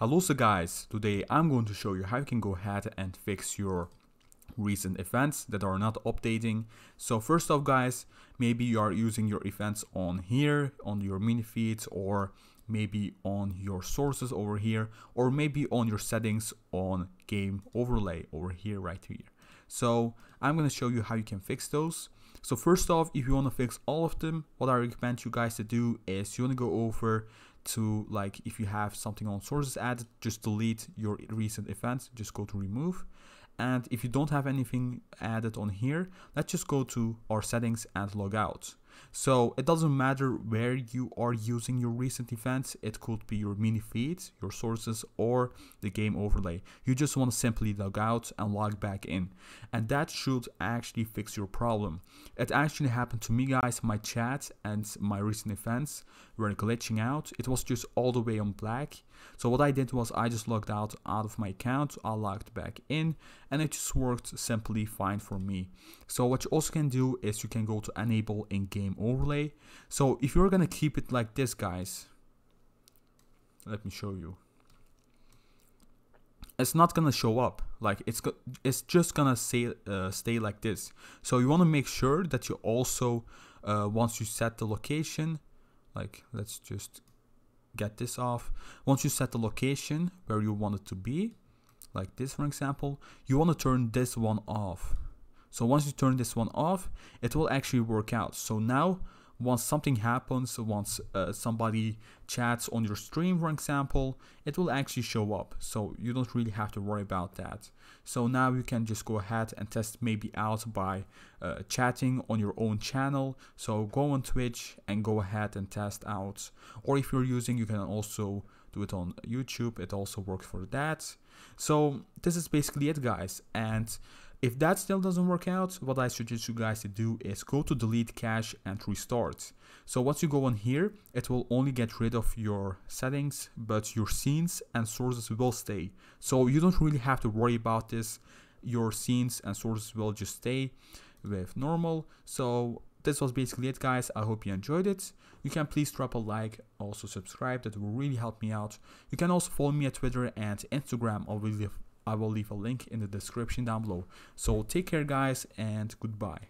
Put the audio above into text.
Hello so guys, today I'm going to show you how you can go ahead and fix your recent events that are not updating. So first off guys, maybe you are using your events on here, on your mini feeds or maybe on your sources over here or maybe on your settings on game overlay over here right here. So I'm going to show you how you can fix those. So first off, if you want to fix all of them, what I recommend you guys to do is you want to go over to like if you have something on sources added, just delete your recent events, just go to remove. And if you don't have anything added on here, let's just go to our settings and log out. So it doesn't matter where you are using your recent events, it could be your mini feeds, your sources, or the game overlay. You just want to simply log out and log back in. And that should actually fix your problem. It actually happened to me guys, my chat and my recent events were glitching out. It was just all the way on black. So what I did was I just logged out out of my account, I logged back in and it just worked simply fine for me. So what you also can do is you can go to enable in-game name overlay. So if you're gonna keep it like this, guys, let me show you. It's not gonna show up. Like it's it's just gonna stay uh, stay like this. So you want to make sure that you also uh, once you set the location, like let's just get this off. Once you set the location where you want it to be, like this for example, you want to turn this one off. So once you turn this one off, it will actually work out. So now, once something happens, once uh, somebody chats on your stream, for example, it will actually show up. So you don't really have to worry about that. So now you can just go ahead and test maybe out by uh, chatting on your own channel. So go on Twitch and go ahead and test out. Or if you're using, you can also do it on YouTube. It also works for that. So this is basically it, guys. And if that still doesn't work out, what I suggest you guys to do is go to delete cache and restart. So once you go on here, it will only get rid of your settings, but your scenes and sources will stay. So you don't really have to worry about this. Your scenes and sources will just stay with normal. So this was basically it guys i hope you enjoyed it you can please drop a like also subscribe that will really help me out you can also follow me at twitter and instagram i'll really I will leave a link in the description down below. So take care guys and goodbye.